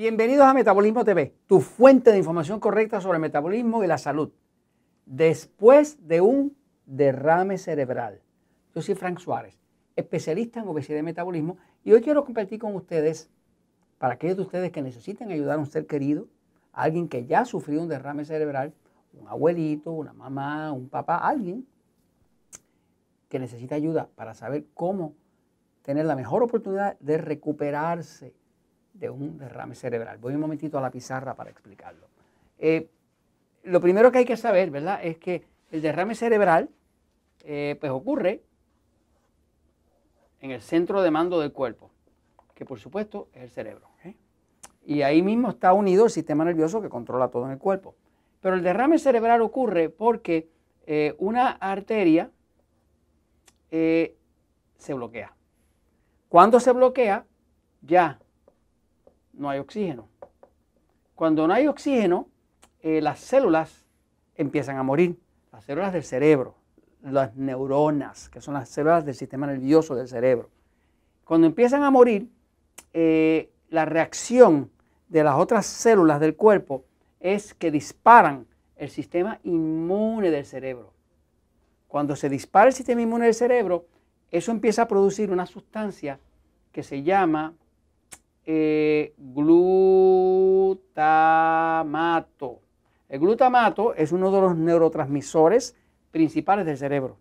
Bienvenidos a Metabolismo TV, tu fuente de información correcta sobre el metabolismo y la salud. Después de un derrame cerebral. Yo soy Frank Suárez, especialista en obesidad y metabolismo, y hoy quiero compartir con ustedes, para aquellos de ustedes que necesiten ayudar a un ser querido, alguien que ya sufrió sufrido un derrame cerebral, un abuelito, una mamá, un papá, alguien que necesita ayuda para saber cómo tener la mejor oportunidad de recuperarse de un derrame cerebral. Voy un momentito a la pizarra para explicarlo. Eh, lo primero que hay que saber, ¿verdad? Es que el derrame cerebral, eh, pues ocurre en el centro de mando del cuerpo, que por supuesto es el cerebro. Y ahí mismo está unido el sistema nervioso que controla todo en el cuerpo. Pero el derrame cerebral ocurre porque eh, una arteria se bloquea. Cuando se bloquea, ya no hay oxígeno. Cuando no hay oxígeno, eh, las células empiezan a morir. Las células del cerebro, las neuronas, que son las células del sistema nervioso del cerebro. Cuando empiezan a morir, eh, la reacción de las otras células del cuerpo es que disparan el sistema inmune del cerebro. Cuando se dispara el sistema inmune del cerebro, eso empieza a producir una sustancia que se llama glutamato. El glutamato es uno de los neurotransmisores principales del cerebro.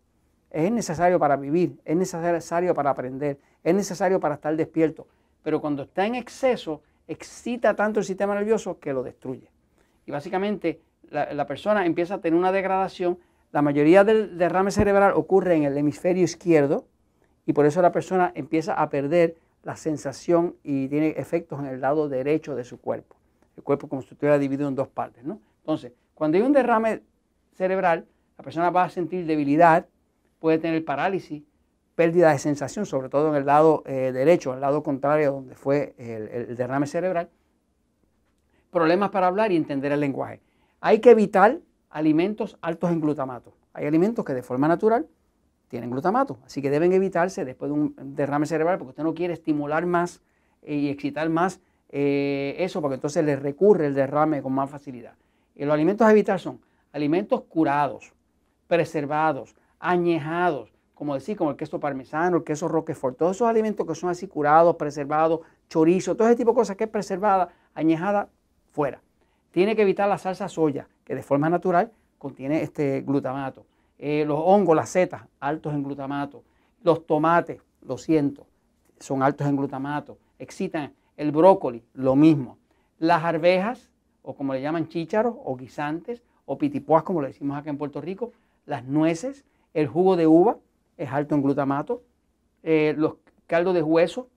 Es necesario para vivir, es necesario para aprender, es necesario para estar despierto. Pero cuando está en exceso, excita tanto el sistema nervioso que lo destruye. Y básicamente la persona empieza a tener una degradación. La mayoría del derrame cerebral ocurre en el hemisferio izquierdo y por eso la persona empieza a perder la sensación y tiene efectos en el lado derecho de su cuerpo. El cuerpo como si estuviera dividido en dos partes. ¿no? Entonces, cuando hay un derrame cerebral, la persona va a sentir debilidad, puede tener parálisis, pérdida de sensación, sobre todo en el lado eh, derecho, al lado contrario donde fue el derrame cerebral, problemas para hablar y entender el lenguaje. Hay que evitar alimentos altos en glutamato. Hay alimentos que de forma natural tienen glutamato. Así que deben evitarse después de un derrame cerebral porque usted no quiere estimular más eh, y excitar más eh, eso porque entonces le recurre el derrame con más facilidad. Y eh, los alimentos a evitar son alimentos curados, preservados, añejados, como decir, como el queso parmesano, el queso roquefort, todos esos alimentos que son así curados, preservados, chorizo, todo ese tipo de cosas que es preservada, añejada, fuera. Tiene que evitar la salsa soya, que de forma natural contiene este glutamato. Eh, los hongos, las setas, altos en glutamato, los tomates, lo siento, son altos en glutamato, excitan el brócoli, lo mismo, las arvejas, o como le llaman chícharos, o guisantes, o pitipuas, como le decimos acá en Puerto Rico, las nueces, el jugo de uva es alto en glutamato, eh, los caldos de hueso,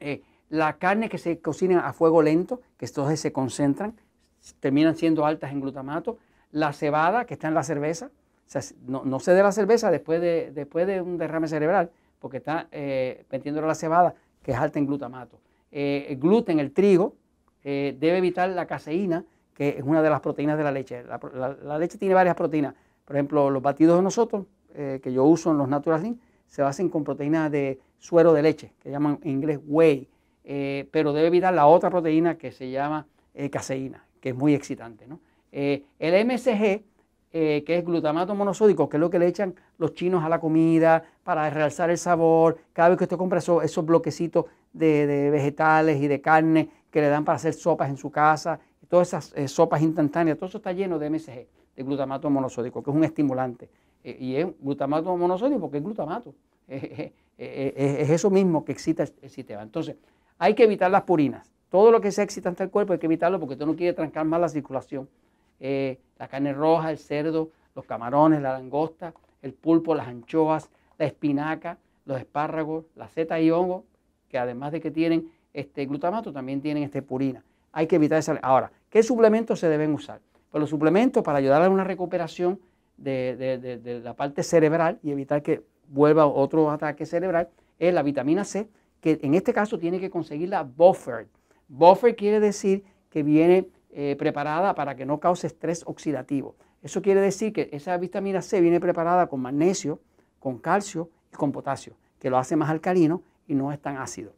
eh, la carne que se cocina a fuego lento, que entonces se concentran, terminan siendo altas en glutamato, la cebada que está en la cerveza, no, se dé la cerveza después de, después de un derrame cerebral, porque está eh, metiéndole la cebada, que es alta en glutamato. Eh, el gluten, el trigo, eh, debe evitar la caseína, que es una de las proteínas de la leche. La, leche tiene varias proteínas. Por ejemplo, los batidos de nosotros, eh, que yo uso en los Natural se hacen con proteínas de suero de leche, que llaman en inglés whey, pero debe evitar la otra proteína que se llama caseína, que es muy excitante. el MSG eh, que es glutamato monosódico, que es lo que le echan los chinos a la comida para realzar el sabor. Cada vez que usted compra esos, bloquecitos de, vegetales y de carne que le dan para hacer sopas en su casa, y todas esas eh, sopas instantáneas, todo eso está lleno de MSG, de glutamato monosódico, que es un estimulante. Eh, y es glutamato monosódico porque es glutamato. es eso mismo que excita el sistema. Entonces, hay que evitar las purinas. Todo lo que excita excitante al cuerpo hay que evitarlo porque usted no quiere trancar más la circulación la carne roja, el cerdo, los camarones, la langosta, el pulpo, las anchoas, la espinaca, los espárragos, la seta y hongos, que además de que tienen este glutamato, también tienen este purina. Hay que evitar esa. Ahora, ¿qué suplementos se deben usar? Pues los suplementos para ayudar a una recuperación de, de la parte cerebral y evitar que vuelva otro ataque cerebral es la vitamina C, que en este caso tiene que conseguir la Buffer. Buffer quiere decir que viene eh, preparada para que no cause estrés oxidativo. Eso quiere decir que esa vitamina C viene preparada con magnesio, con calcio y con potasio, que lo hace más alcalino y no es tan ácido.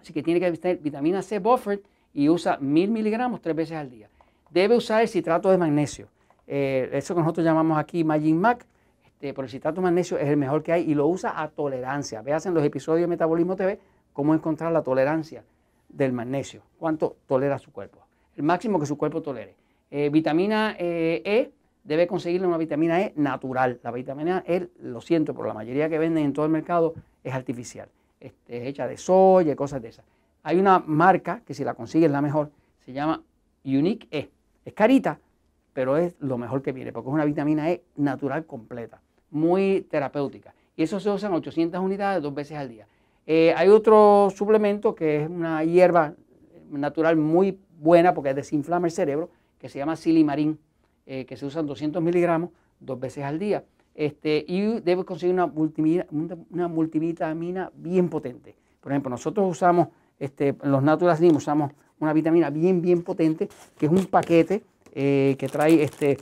Así que tiene que tener vitamina C buffer y usa 1000 miligramos tres veces al día. Debe usar el citrato de magnesio. Eh, eso que nosotros llamamos aquí Magin Mac, este, pero el citrato de magnesio es el mejor que hay y lo usa a tolerancia. Veas en los episodios de Metabolismo TV cómo encontrar la tolerancia del magnesio, cuánto tolera su cuerpo el máximo que su cuerpo tolere. Eh, vitamina eh, E, debe conseguirle una vitamina E natural. La vitamina E, lo siento, pero la mayoría que venden en todo el mercado es artificial. Este, es, hecha de soya, y cosas de esas. Hay una marca que si la consigues la mejor, se llama Unique E. Es carita, pero es lo mejor que viene, porque es una vitamina E natural completa, muy terapéutica. Y eso se usan 800 unidades dos veces al día. Eh, hay otro suplemento que es una hierba natural muy buena porque desinflama el cerebro, que se llama silimarín, eh, que se usan 200 miligramos dos veces al día. Este, y debe conseguir una multivitamina, una multivitamina bien potente. Por ejemplo, nosotros usamos, este, los Natural usamos una vitamina bien, bien potente, que es un paquete eh, que trae este,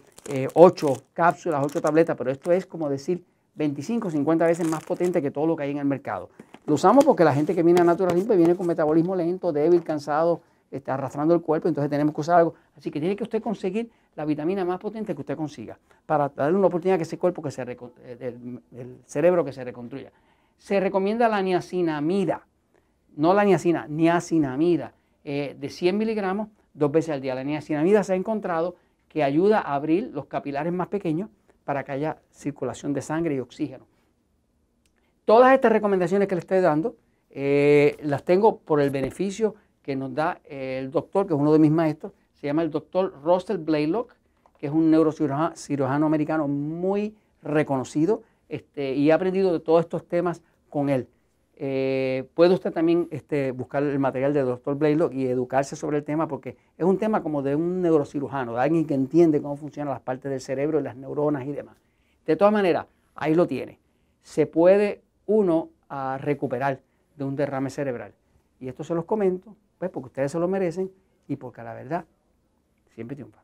8 eh, cápsulas, 8 tabletas, pero esto es como decir 25, 50 veces más potente que todo lo que hay en el mercado. Lo usamos porque la gente que viene a Natural pues, viene con metabolismo lento, débil, cansado, está arrastrando el cuerpo, entonces tenemos que usar algo. Así que tiene que usted conseguir la vitamina más potente que usted consiga para darle una oportunidad a que ese cuerpo, que se eh, el, cerebro que se reconstruya. Se recomienda la niacinamida, no la niacina, niacinamida, eh, de 100 miligramos dos veces al día. La niacinamida se ha encontrado que ayuda a abrir los capilares más pequeños para que haya circulación de sangre y oxígeno. Todas estas recomendaciones que le estoy dando eh, las tengo por el beneficio que nos da el doctor, que es uno de mis maestros, se llama el doctor Russell Blaylock, que es un neurocirujano cirujano americano muy reconocido este, y ha aprendido de todos estos temas con él. Eh, puede usted también este, buscar el material del doctor Blaylock y educarse sobre el tema porque es un tema como de un neurocirujano, de alguien que entiende cómo funcionan las partes del cerebro y las neuronas y demás. De todas maneras, ahí lo tiene. Se puede uno a recuperar de un derrame cerebral. Y esto se los comento pues porque ustedes se lo merecen y porque la verdad siempre triunfa.